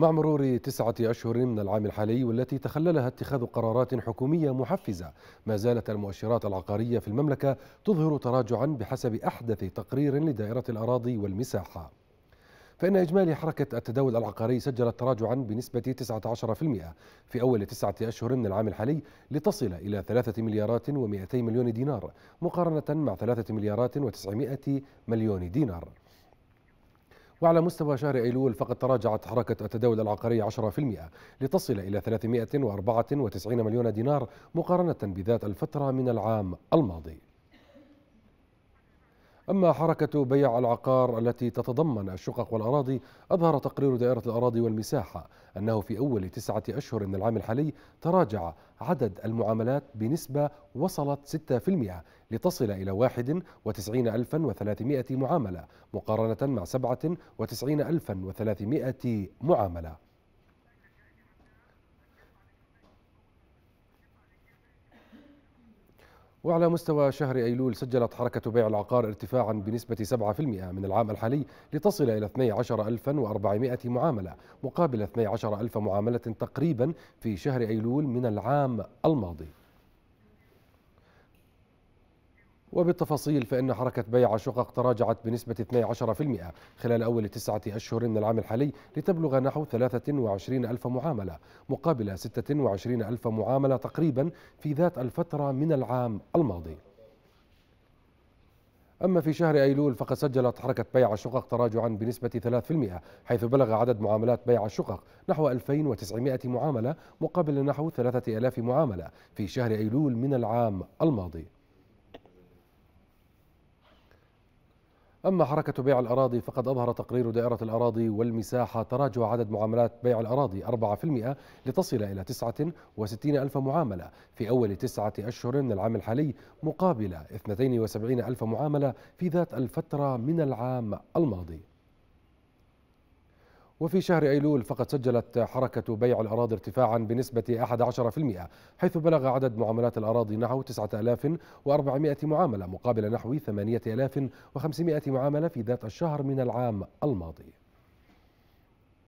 مع مرور تسعة أشهر من العام الحالي والتي تخللها اتخاذ قرارات حكومية محفزة ما زالت المؤشرات العقارية في المملكة تظهر تراجعا بحسب أحدث تقرير لدائرة الأراضي والمساحة فإن إجمالي حركة التداول العقاري سجلت تراجعا بنسبة 19% في أول تسعة أشهر من العام الحالي لتصل إلى 3 مليارات و200 مليون دينار مقارنة مع 3 مليارات و900 مليون دينار وعلى مستوى شهر أيلول فقد تراجعت حركة التداول العقاري 10% لتصل إلى 394 مليون دينار مقارنة بذات الفترة من العام الماضي أما حركة بيع العقار التي تتضمن الشقق والأراضي أظهر تقرير دائرة الأراضي والمساحة أنه في أول تسعة أشهر من العام الحالي تراجع عدد المعاملات بنسبة وصلت 6% لتصل إلى 91300 معاملة مقارنة مع 97300 معاملة وعلى مستوى شهر أيلول سجلت حركة بيع العقار ارتفاعا بنسبة 7% من العام الحالي لتصل إلى 12400 معاملة مقابل 12000 معاملة تقريبا في شهر أيلول من العام الماضي وبالتفاصيل فإن حركة بيع شقق تراجعت بنسبة 12% خلال أول تسعة أشهر من العام الحالي لتبلغ نحو 23 ألف معاملة مقابل 26 ألف معاملة تقريبا في ذات الفترة من العام الماضي أما في شهر أيلول فقد سجلت حركة بيع الشقق تراجعا بنسبة 3% حيث بلغ عدد معاملات بيع الشقق نحو 2900 معاملة مقابل نحو 3000 معاملة في شهر أيلول من العام الماضي أما حركة بيع الأراضي فقد أظهر تقرير دائرة الأراضي والمساحة تراجع عدد معاملات بيع الأراضي 4% لتصل إلى 69 ألف معاملة في أول تسعة أشهر من العام الحالي مقابل 72 ألف معاملة في ذات الفترة من العام الماضي وفي شهر أيلول فقد سجلت حركة بيع الأراضي ارتفاعا بنسبة 11% حيث بلغ عدد معاملات الأراضي نحو 9400 معاملة مقابل نحو 8500 معاملة في ذات الشهر من العام الماضي